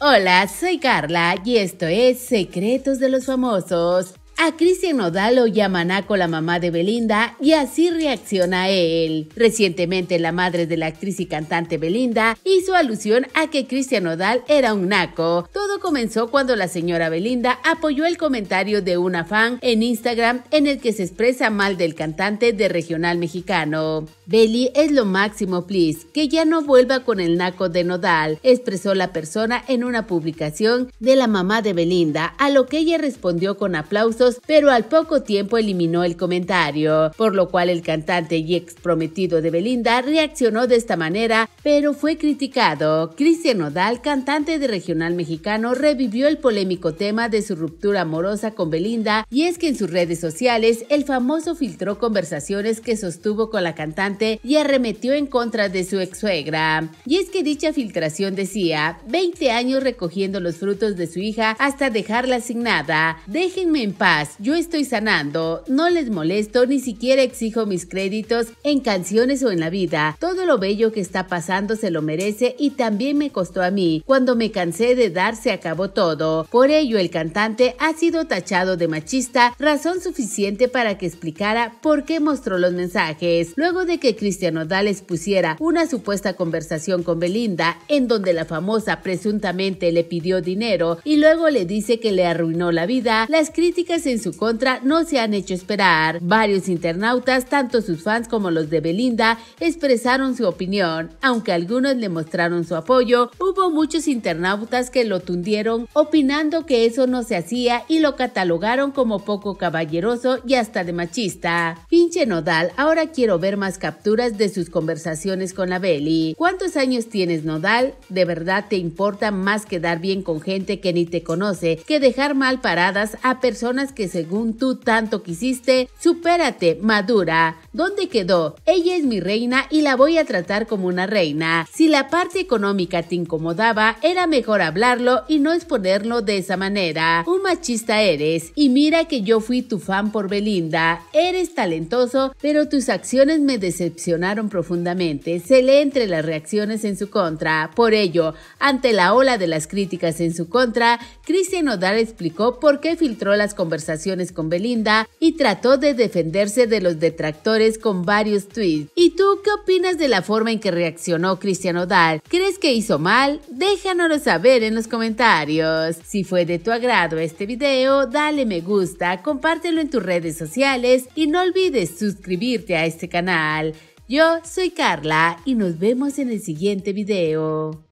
Hola, soy Carla y esto es Secretos de los Famosos. A Cristian Nodal lo llama Naco la mamá de Belinda y así reacciona él. Recientemente la madre de la actriz y cantante Belinda hizo alusión a que Cristian Nodal era un naco. Todo comenzó cuando la señora Belinda apoyó el comentario de una fan en Instagram en el que se expresa mal del cantante de regional mexicano. Belly es lo máximo, please. Que ya no vuelva con el naco de Nodal, expresó la persona en una publicación de la mamá de Belinda, a lo que ella respondió con aplausos, pero al poco tiempo eliminó el comentario, por lo cual el cantante y ex prometido de Belinda reaccionó de esta manera, pero fue criticado. Cristian Nodal, cantante de regional mexicano, revivió el polémico tema de su ruptura amorosa con Belinda, y es que en sus redes sociales el famoso filtró conversaciones que sostuvo con la cantante y arremetió en contra de su ex suegra. Y es que dicha filtración decía, 20 años recogiendo los frutos de su hija hasta dejarla sin nada. Déjenme en paz, yo estoy sanando, no les molesto, ni siquiera exijo mis créditos en canciones o en la vida. Todo lo bello que está pasando se lo merece y también me costó a mí. Cuando me cansé de dar, se acabó todo. Por ello, el cantante ha sido tachado de machista, razón suficiente para que explicara por qué mostró los mensajes. Luego de que que Cristian Nodal expusiera una supuesta conversación con Belinda en donde la famosa presuntamente le pidió dinero y luego le dice que le arruinó la vida, las críticas en su contra no se han hecho esperar. Varios internautas, tanto sus fans como los de Belinda, expresaron su opinión. Aunque algunos le mostraron su apoyo, hubo muchos internautas que lo tundieron opinando que eso no se hacía y lo catalogaron como poco caballeroso y hasta de machista. Pinche Nodal, ahora quiero ver más capaz de sus conversaciones con la ¿Cuántos años tienes, Nodal? ¿De verdad te importa más quedar bien con gente que ni te conoce que dejar mal paradas a personas que según tú tanto quisiste? Supérate, madura. ¿Dónde quedó? Ella es mi reina y la voy a tratar como una reina. Si la parte económica te incomodaba, era mejor hablarlo y no exponerlo de esa manera. Un machista eres y mira que yo fui tu fan por Belinda. Eres talentoso, pero tus acciones me decepcionaron profundamente. Se lee entre las reacciones en su contra. Por ello, ante la ola de las críticas en su contra, Cristian Odal explicó por qué filtró las conversaciones con Belinda y trató de defenderse de los detractores con varios tweets. ¿Y tú qué opinas de la forma en que reaccionó Cristiano Odal? ¿Crees que hizo mal? Déjanoslo saber en los comentarios. Si fue de tu agrado este video, dale me gusta, compártelo en tus redes sociales y no olvides suscribirte a este canal. Yo soy Carla y nos vemos en el siguiente video.